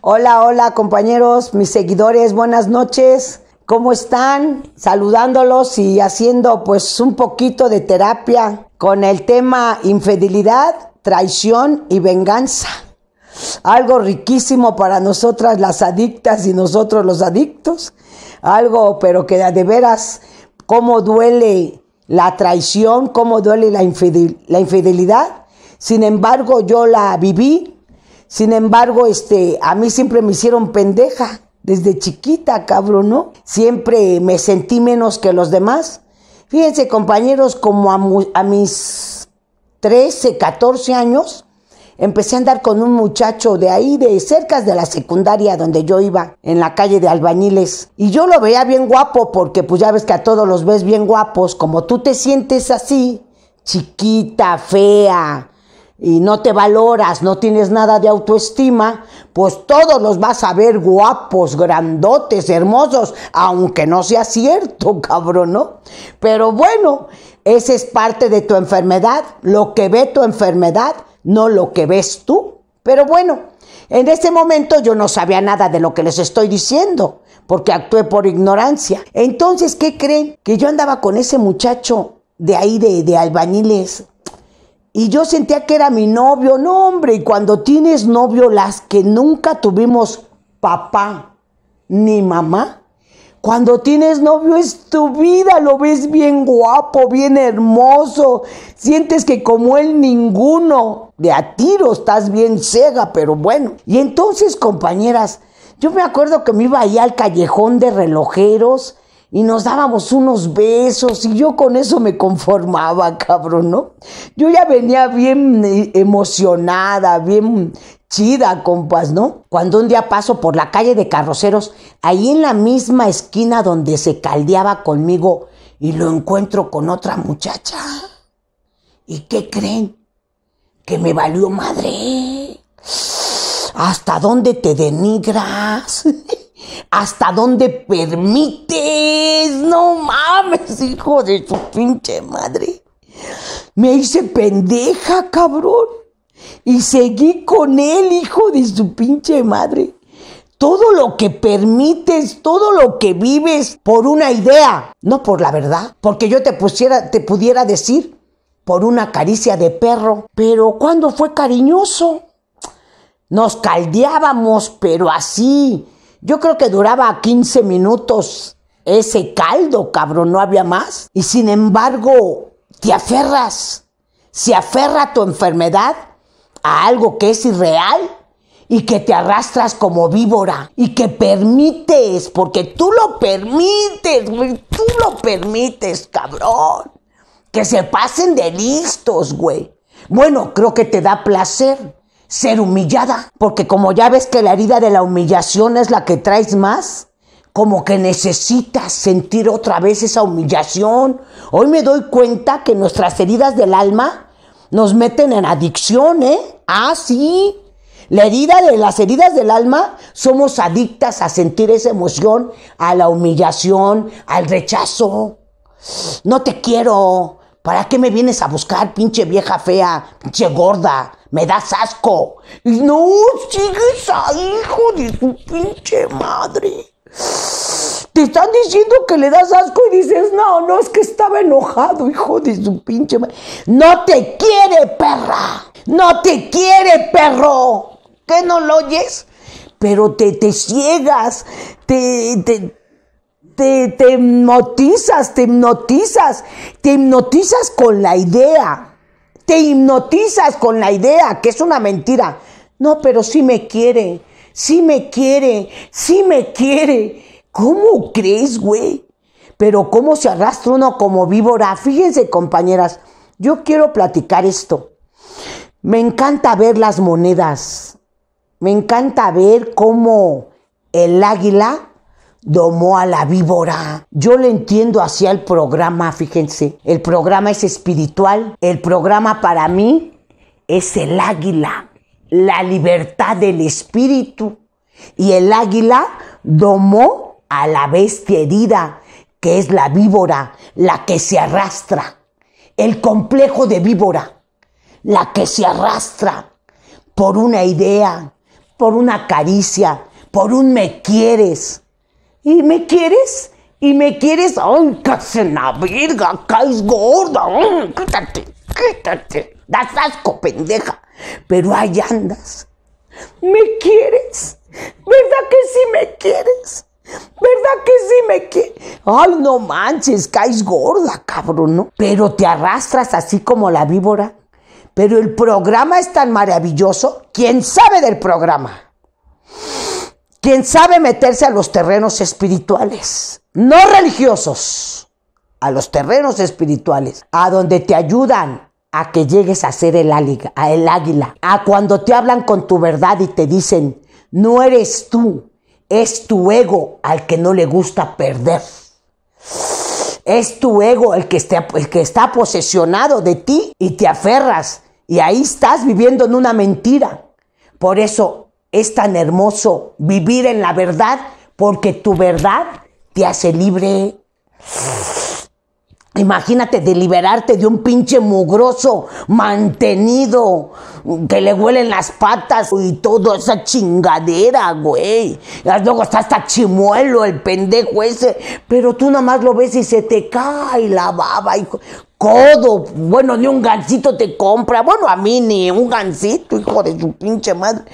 Hola, hola compañeros, mis seguidores, buenas noches. ¿Cómo están? Saludándolos y haciendo pues un poquito de terapia con el tema infidelidad, traición y venganza. Algo riquísimo para nosotras las adictas y nosotros los adictos. Algo pero que de veras cómo duele la traición, cómo duele la infidelidad. Sin embargo, yo la viví sin embargo, este, a mí siempre me hicieron pendeja, desde chiquita, cabrón, ¿no? Siempre me sentí menos que los demás. Fíjense, compañeros, como a, a mis 13, 14 años, empecé a andar con un muchacho de ahí, de cerca de la secundaria donde yo iba, en la calle de Albañiles. Y yo lo veía bien guapo, porque pues ya ves que a todos los ves bien guapos. Como tú te sientes así, chiquita, fea, y no te valoras, no tienes nada de autoestima, pues todos los vas a ver guapos, grandotes, hermosos, aunque no sea cierto, cabrón, ¿no? Pero bueno, esa es parte de tu enfermedad, lo que ve tu enfermedad, no lo que ves tú. Pero bueno, en ese momento yo no sabía nada de lo que les estoy diciendo, porque actué por ignorancia. Entonces, ¿qué creen? Que yo andaba con ese muchacho de ahí de, de albañiles y yo sentía que era mi novio. No, hombre, y cuando tienes novio, las que nunca tuvimos papá ni mamá, cuando tienes novio es tu vida, lo ves bien guapo, bien hermoso, sientes que como él ninguno, de a tiro estás bien cega, pero bueno. Y entonces, compañeras, yo me acuerdo que me iba allá al callejón de relojeros y nos dábamos unos besos y yo con eso me conformaba, cabrón, ¿no? Yo ya venía bien eh, emocionada, bien chida, compas, ¿no? Cuando un día paso por la calle de carroceros, ahí en la misma esquina donde se caldeaba conmigo y lo encuentro con otra muchacha. ¿Y qué creen? Que me valió madre. ¿Hasta dónde te denigras? hasta dónde permites. No mames, hijo de su pinche madre. Me hice pendeja, cabrón. Y seguí con él, hijo de su pinche madre. Todo lo que permites, todo lo que vives por una idea, no por la verdad. Porque yo te pusiera, te pudiera decir por una caricia de perro. Pero cuando fue cariñoso, nos caldeábamos, pero así, yo creo que duraba 15 minutos ese caldo, cabrón, no había más. Y sin embargo, te aferras, se aferra tu enfermedad a algo que es irreal y que te arrastras como víbora y que permites, porque tú lo permites, tú lo permites, cabrón, que se pasen de listos, güey. Bueno, creo que te da placer ser humillada, porque como ya ves que la herida de la humillación es la que traes más, como que necesitas sentir otra vez esa humillación. Hoy me doy cuenta que nuestras heridas del alma nos meten en adicción, ¿eh? Ah, sí. La herida de las heridas del alma somos adictas a sentir esa emoción, a la humillación, al rechazo. No te quiero. ¿Para qué me vienes a buscar, pinche vieja fea, pinche gorda? me das asco. No, sigues ahí, hijo de su pinche madre. Te están diciendo que le das asco y dices, no, no, es que estaba enojado, hijo de su pinche madre. No te quiere, perra. No te quiere, perro. ¿Qué no lo oyes? Pero te, te ciegas, te, te, te, te hipnotizas, te hipnotizas, te hipnotizas con la idea te hipnotizas con la idea que es una mentira. No, pero sí me quiere, sí me quiere, sí me quiere. ¿Cómo crees, güey? Pero cómo se arrastra uno como víbora. Fíjense, compañeras, yo quiero platicar esto. Me encanta ver las monedas. Me encanta ver cómo el águila domó a la víbora. Yo lo entiendo hacia el programa, fíjense. El programa es espiritual. El programa para mí es el águila, la libertad del espíritu. Y el águila domó a la bestia herida, que es la víbora, la que se arrastra. El complejo de víbora, la que se arrastra por una idea, por una caricia, por un me quieres ¿Y me quieres? ¿Y me quieres? ¡Ay, casi en la verga! ¡Caes gorda! ¡Ay, ¡Quítate! ¡Quítate! ¡Das asco, pendeja! Pero ahí andas. ¿Me quieres? ¿Verdad que sí me quieres? ¿Verdad que sí me quieres? Ay, no manches, caes gorda, cabrón, Pero te arrastras así como la víbora. Pero el programa es tan maravilloso. ¿Quién sabe del programa? quien sabe meterse a los terrenos espirituales, no religiosos, a los terrenos espirituales, a donde te ayudan a que llegues a ser el, el águila, a cuando te hablan con tu verdad y te dicen, no eres tú, es tu ego al que no le gusta perder. Es tu ego el que está posesionado de ti y te aferras. Y ahí estás viviendo en una mentira. Por eso es tan hermoso vivir en la verdad porque tu verdad te hace libre. Imagínate de liberarte de un pinche mugroso mantenido que le huelen las patas y toda esa chingadera, güey. Luego está hasta chimuelo el pendejo ese, pero tú nada más lo ves y se te cae la baba, hijo. Codo, bueno, ni un gancito te compra. Bueno, a mí ni un gancito, hijo de su pinche madre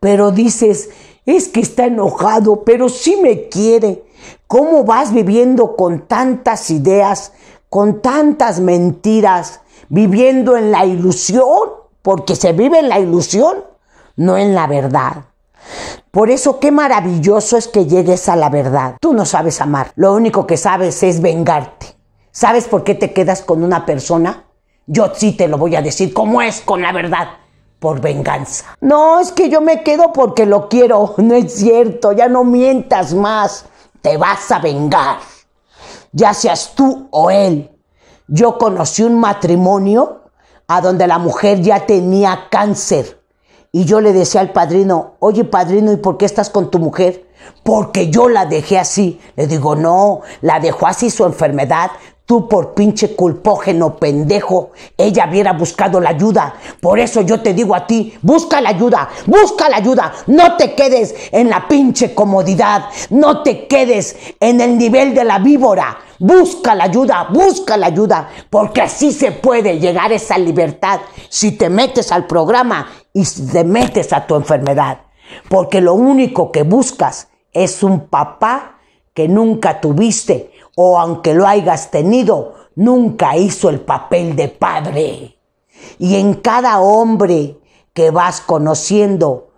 pero dices, es que está enojado, pero sí me quiere. ¿Cómo vas viviendo con tantas ideas, con tantas mentiras, viviendo en la ilusión? Porque se vive en la ilusión, no en la verdad. Por eso qué maravilloso es que llegues a la verdad. Tú no sabes amar, lo único que sabes es vengarte. ¿Sabes por qué te quedas con una persona? Yo sí te lo voy a decir, ¿cómo es con la verdad por venganza. No, es que yo me quedo porque lo quiero. No es cierto, ya no mientas más. Te vas a vengar. Ya seas tú o él. Yo conocí un matrimonio a donde la mujer ya tenía cáncer. Y yo le decía al padrino, oye padrino, ¿y por qué estás con tu mujer? Porque yo la dejé así. Le digo, no, la dejó así su enfermedad Tú por pinche culpógeno pendejo, ella hubiera buscado la ayuda. Por eso yo te digo a ti, busca la ayuda, busca la ayuda. No te quedes en la pinche comodidad, no te quedes en el nivel de la víbora. Busca la ayuda, busca la ayuda, porque así se puede llegar a esa libertad si te metes al programa y te metes a tu enfermedad. Porque lo único que buscas es un papá que nunca tuviste, o aunque lo hayas tenido, nunca hizo el papel de padre. Y en cada hombre que vas conociendo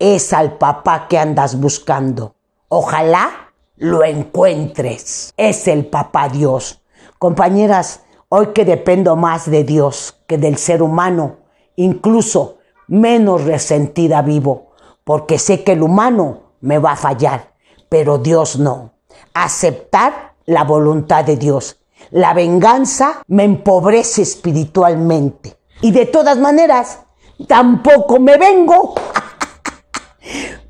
es al papá que andas buscando. Ojalá lo encuentres. Es el papá Dios. Compañeras, hoy que dependo más de Dios que del ser humano, incluso menos resentida vivo, porque sé que el humano me va a fallar, pero Dios no. Aceptar la voluntad de Dios. La venganza me empobrece espiritualmente. Y de todas maneras, tampoco me vengo.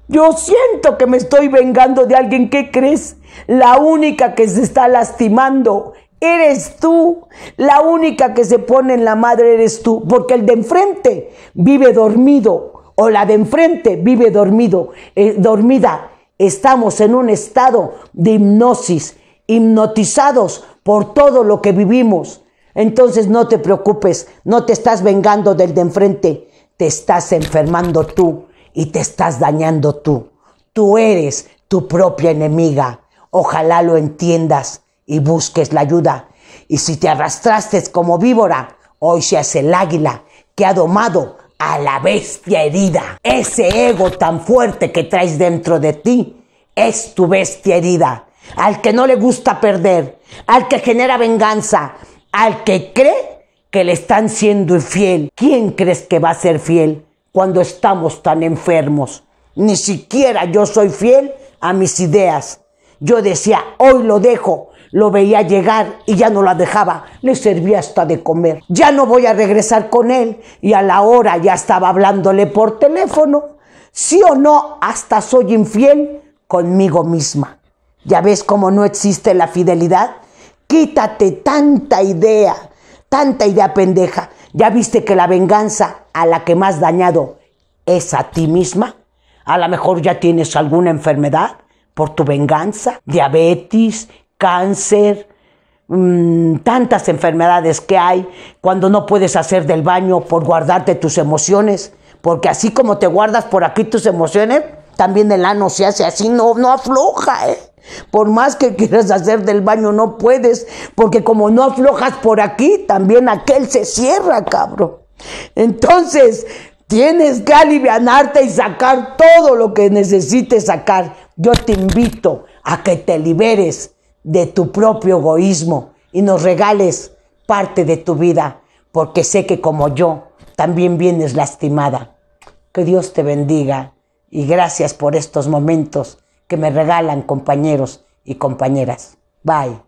Yo siento que me estoy vengando de alguien que crees. La única que se está lastimando eres tú. La única que se pone en la madre eres tú. Porque el de enfrente vive dormido. O la de enfrente vive dormido, eh, dormida. Estamos en un estado de hipnosis hipnotizados por todo lo que vivimos. Entonces no te preocupes, no te estás vengando del de enfrente, te estás enfermando tú y te estás dañando tú. Tú eres tu propia enemiga. Ojalá lo entiendas y busques la ayuda. Y si te arrastraste como víbora, hoy seas el águila que ha domado a la bestia herida. Ese ego tan fuerte que traes dentro de ti es tu bestia herida al que no le gusta perder, al que genera venganza, al que cree que le están siendo infiel. ¿Quién crees que va a ser fiel cuando estamos tan enfermos? Ni siquiera yo soy fiel a mis ideas. Yo decía, hoy lo dejo, lo veía llegar y ya no la dejaba, le servía hasta de comer. Ya no voy a regresar con él y a la hora ya estaba hablándole por teléfono. Sí o no, hasta soy infiel conmigo misma. ¿Ya ves cómo no existe la fidelidad? Quítate tanta idea, tanta idea pendeja. ¿Ya viste que la venganza a la que más dañado es a ti misma? A lo mejor ya tienes alguna enfermedad por tu venganza, diabetes, cáncer, mm, tantas enfermedades que hay cuando no puedes hacer del baño por guardarte tus emociones, porque así como te guardas por aquí tus emociones, también el ano se hace así, no, no afloja, ¿eh? Por más que quieras hacer del baño, no puedes, porque como no aflojas por aquí, también aquel se cierra, cabrón. Entonces, tienes que alivianarte y sacar todo lo que necesites sacar. Yo te invito a que te liberes de tu propio egoísmo y nos regales parte de tu vida, porque sé que como yo, también vienes lastimada. Que Dios te bendiga y gracias por estos momentos que me regalan compañeros y compañeras. Bye.